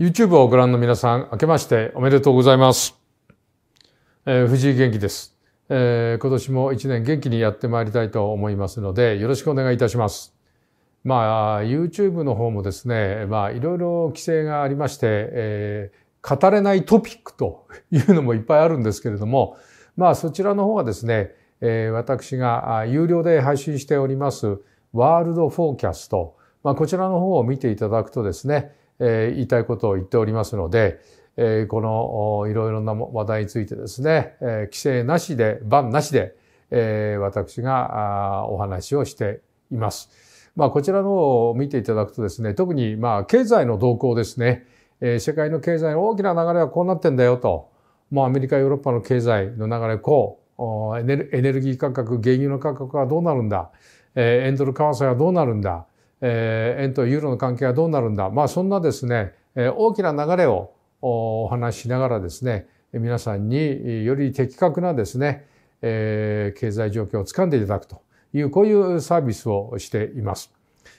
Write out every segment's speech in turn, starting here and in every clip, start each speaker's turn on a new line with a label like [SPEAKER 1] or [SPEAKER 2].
[SPEAKER 1] YouTube をご覧の皆さん、明けましておめでとうございます。えー、藤井元気です、えー。今年も一年元気にやってまいりたいと思いますので、よろしくお願いいたします。まあ、YouTube の方もですね、まあ、いろいろ規制がありまして、えー、語れないトピックというのもいっぱいあるんですけれども、まあ、そちらの方はですね、えー、私が有料で配信しております、ワールドフォーキャスト、まあ、こちらの方を見ていただくとですね、えー、言いたいことを言っておりますので、えー、このいろいろな話題についてですね、えー、規制なしで、バンなしで、えー、私があお話をしています。まあ、こちらのを見ていただくとですね、特にまあ、経済の動向ですね、えー、世界の経済の大きな流れはこうなってんだよと、もうアメリカ、ヨーロッパの経済の流れこう、エネルギー価格、原油の価格はどうなるんだ、えー、エンドル為替はどうなるんだ、えー、円とユーロの関係はどうなるんだ。まあそんなですね、大きな流れをお話ししながらですね、皆さんにより的確なですね、えー、経済状況をつかんでいただくという、こういうサービスをしています。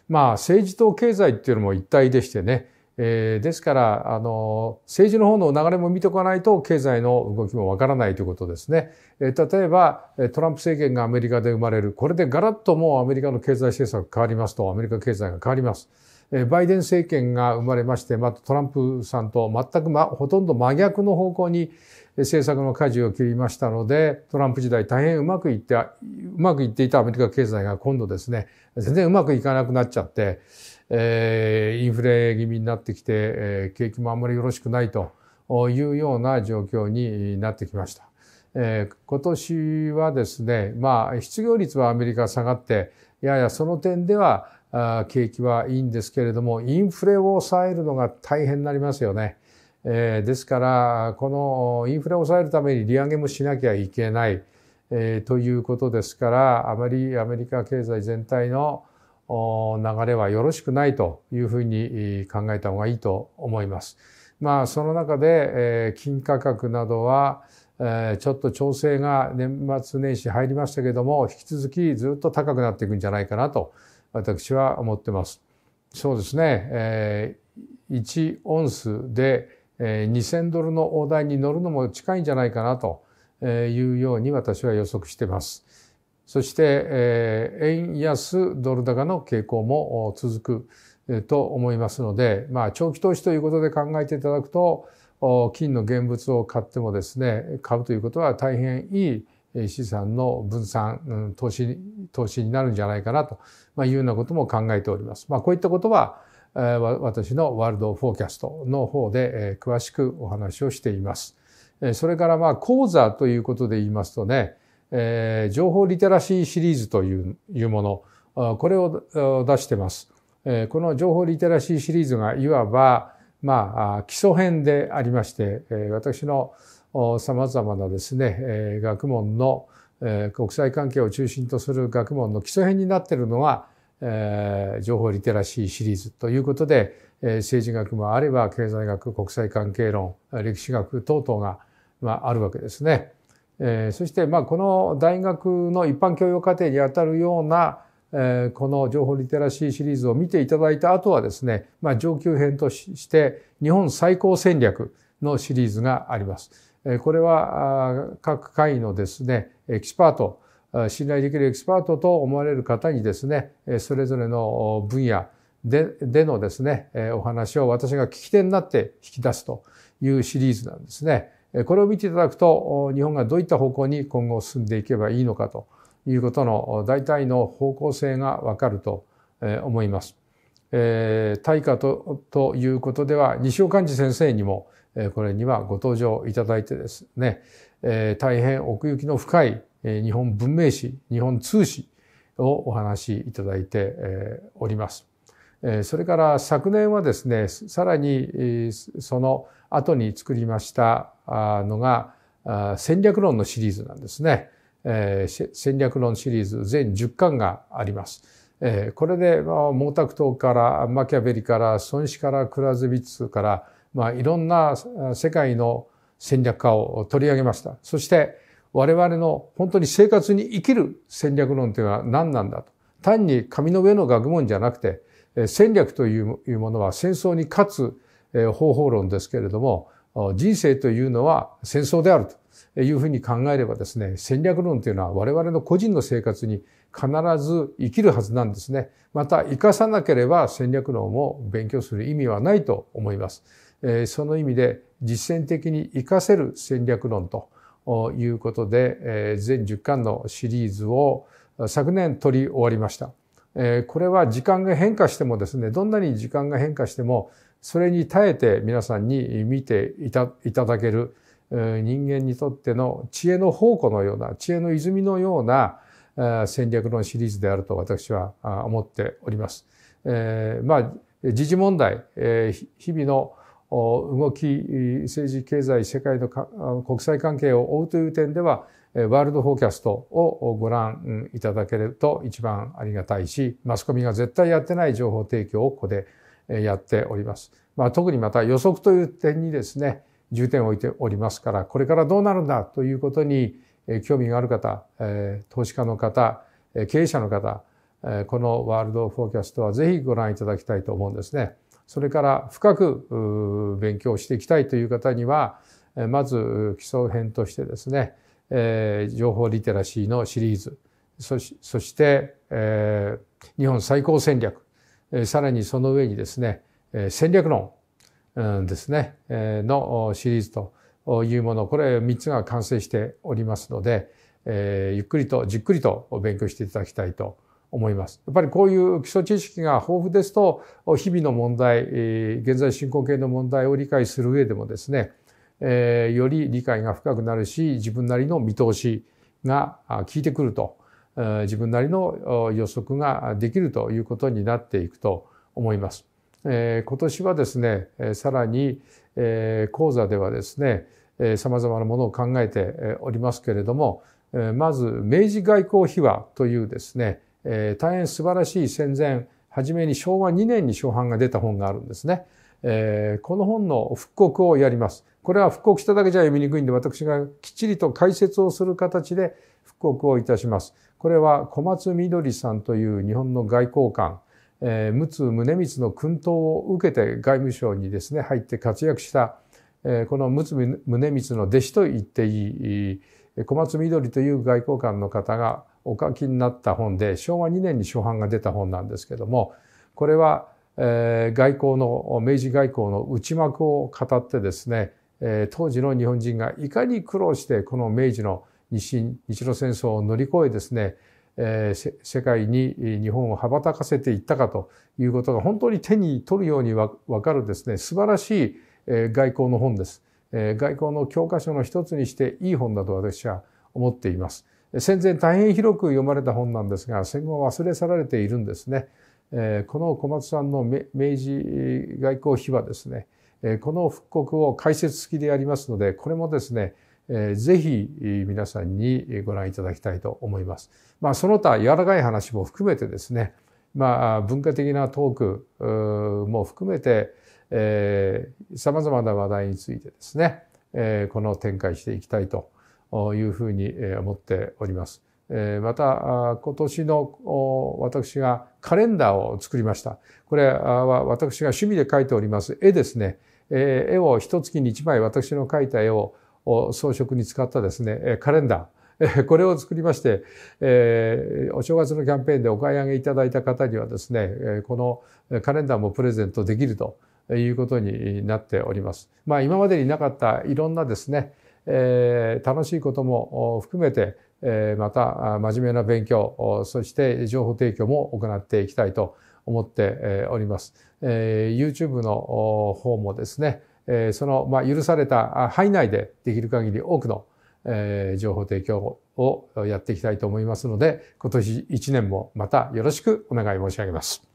[SPEAKER 1] まあ政治と経済っていうのも一体でしてね、えー、ですから、あの、政治の方の流れも見ておかないと、経済の動きもわからないということですね。えー、例えば、トランプ政権がアメリカで生まれる。これでガラッともうアメリカの経済政策変わりますと、アメリカ経済が変わります。えー、バイデン政権が生まれまして、またトランプさんと全く、ま、ほとんど真逆の方向に政策の舵を切りましたので、トランプ時代大変うまくいって、うまくいっていたアメリカ経済が今度ですね、全然うまくいかなくなっちゃって、えー、インフレ気味になってきて、えー、景気もあんまりよろしくないというような状況になってきました。えー、今年はですね、まあ、失業率はアメリカ下がって、ややその点では、景気はいいんですけれども、インフレを抑えるのが大変になりますよね。えー、ですから、このインフレを抑えるために利上げもしなきゃいけない、えー、ということですから、あまりアメリカ経済全体の流れはよろしくないというふうに考えた方がいいと思います。まあその中で金価格などはちょっと調整が年末年始入りましたけども引き続きずっと高くなっていくんじゃないかなと私は思ってます。そうですね、1オンスで2000ドルの大台に乗るのも近いんじゃないかなというように私は予測してます。そして、え円安ドル高の傾向も続くと思いますので、まあ、長期投資ということで考えていただくと、金の現物を買ってもですね、買うということは大変いい資産の分散、投資、投資になるんじゃないかなと、まあ、いうようなことも考えております。まあ、こういったことは、私のワールドフォーキャストの方で詳しくお話をしています。それからまあ講座ということで言いますとね、えー、情報リテラシーシリーズといういうもの、これを出してます。えこの情報リテラシーシリーズがいわば、まあ、基礎編でありまして、え私の様々なですね、え学問の、え国際関係を中心とする学問の基礎編になっているのが、え情報リテラシーシリーズということで、え政治学もあれば経済学、国際関係論、歴史学等々が、まあ、あるわけですね。えー、そしてまあこの大学の一般教養課程にあたるような、えー、この情報リテラシーシリーズを見ていただいた後はですね、まあ、上級編として日本最高戦略のシリーズがあります。えー、これは各会のですね、エキスパート、信頼できるエキスパートと思われる方にですね、それぞれの分野ででのですね、お話を私が聞き手になって引き出すというシリーズなんですね。これを見ていただくと、日本がどういった方向に今後進んでいけばいいのかということの大体の方向性がわかると思います。えー、対価とということでは、西尾幹事先生にも、えこれにはご登場いただいてですね、えー、大変奥行きの深い、え日本文明史、日本通史をお話しいただいて、えおります。それから昨年はですね、さらにその後に作りましたのが戦略論のシリーズなんですね。戦略論シリーズ全10巻があります。これで毛沢東からマキャベリから孫子からクラズビッツから、まあ、いろんな世界の戦略家を取り上げました。そして我々の本当に生活に生きる戦略論というのは何なんだと。単に紙の上の学問じゃなくて、戦略というものは戦争に勝つ方法論ですけれども、人生というのは戦争であるというふうに考えればですね、戦略論というのは我々の個人の生活に必ず生きるはずなんですね。また、生かさなければ戦略論を勉強する意味はないと思います。その意味で実践的に生かせる戦略論ということで、全10巻のシリーズを昨年取り終わりました。えこれは時間が変化してもですね、どんなに時間が変化しても、それに耐えて皆さんに見ていただける、人間にとっての知恵の宝庫のような、知恵の泉のような戦略のシリーズであると私は思っております。えー、まあ、時事問題、えー、日々の動き、政治、経済、世界の国際関係を追うという点では、ワールドフォーキャストをご覧いただけると一番ありがたいし、マスコミが絶対やってない情報提供をここでやっております。まあ、特にまた予測という点にですね、重点を置いておりますから、これからどうなるんだということに興味がある方、投資家の方、経営者の方、このワールドフォーキャストはぜひご覧いただきたいと思うんですね。それから深く勉強していきたいという方には、まず基礎編としてですね、えー、情報リテラシーのシリーズ、そしそして、えー、日本最高戦略、えー、さらにその上にですね、えー、戦略論、うん、ですね、えー、のシリーズというもの、これ3つが完成しておりますので、えー、ゆっくりとじっくりと勉強していただきたいと思います。やっぱりこういう基礎知識が豊富ですと、日々の問題、現在進行形の問題を理解する上でもですね、えー、より理解が深くなるし、自分なりの見通しが効いてくると、自分なりの予測ができるということになっていくと思います。えー、今年はですね、さらに、えー、講座ではですね、えまざなものを考えておりますけれども、まず、明治外交秘話というですね、大変素晴らしい戦前、はじめに昭和2年に初版が出た本があるんですね。えー、この本の復刻をやります。これは復刻しただけじゃ読みにくいんで、私がきっちりと解説をする形で復刻をいたします。これは小松緑さんという日本の外交官、えー、陸奥宗光の訓導を受けて外務省にですね、入って活躍した、えー、この陸奥宗光の弟子と言っていい、小松緑という外交官の方がお書きになった本で、昭和2年に初版が出た本なんですけども、これはえ外交の明治外交の内幕を語ってですね、え当時の日本人がいかに苦労してこの明治の日清日露戦争を乗り越えですね、え世界に日本を羽ばたかせていったかということが本当に手に取るようにわかるですね素晴らしい、え外交の本です、え外交の教科書の一つにしていい本だと私は思っています戦前大変広く読まれた本なんですが戦後忘れ去られているんですね。えこの小松さんの明治外交秘話ですね、えこの復刻を解説付きでやりますので、これもですね、えぜひ皆さんにご覧いただきたいと思います。まあ、その他柔らかい話も含めてですね、まあ、文化的なトークも含めて、えま様々な話題についてですね、えこの展開していきたいというふうに思っております。また今年の私がカレンダーを作りました。これは私が趣味で描いております絵ですね。絵を一月に一枚私の描いた絵を装飾に使ったですね、カレンダー。これを作りまして、お正月のキャンペーンでお買い上げいただいた方にはですね、このカレンダーもプレゼントできるということになっております。まあ今までになかったいろんなですね、楽しいことも含めてまた真面目な勉強、そして情報提供も行っていきたいと思っております。YouTube の方もですね、そのま許された範囲内でできる限り多くの情報提供をやっていきたいと思いますので、今年1年もまたよろしくお願い申し上げます。